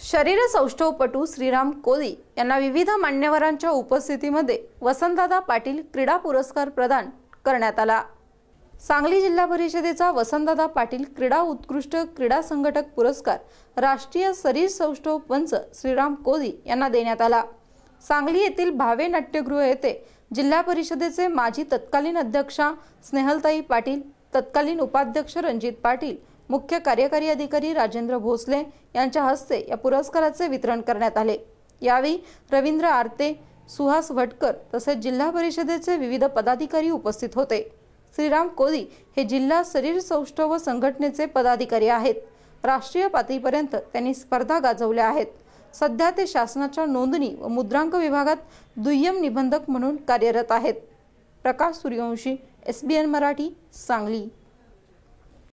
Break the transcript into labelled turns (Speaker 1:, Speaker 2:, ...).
Speaker 1: सौष्ठवपटू श्रीराम कोळी यांना विविध मान्यवरांच्या उपस्थितीमध्ये वसंतदादा पाटील क्रीडा पुरस्कार प्रदान करण्यात आला सांगली जिल्हा परिषदेचा वसंतदादा पाटील क्रीडा उत्कृष्ट क्रीडा संघटक पुरस्कार राष्ट्रीय शरीर सौष्ठव पंच श्रीराम कोळी यांना देण्यात आला सांगली येथील भावे नाट्यगृह येथे जिल्हा परिषदेचे माजी तत्कालीन अध्यक्षा स्नेहलताई पाटील तत्कालीन उपाध्यक्ष रणजित पाटील मुख्य कार्यकारी अधिकारी राजेंद्र भोसले यांच्या हस्ते या पुरस्काराचे वितरण करण्यात आले यावेळी रवींद्र आरते सुहास भटकर तसेच जिल्हा परिषदेचे विविध पदाधिकारी उपस्थित होते श्रीराम कोदी हे जिल्हा शरीर सौष्ठव संघटनेचे पदाधिकारी आहेत राष्ट्रीय पातळीपर्यंत त्यांनी स्पर्धा गाजवल्या आहेत सध्या ते शासनाच्या नोंदणी व मुद्रांक विभागात दुय्यम निबंधक म्हणून कार्यरत आहेत Prakash Suryavanshi S B N Marathi Sangli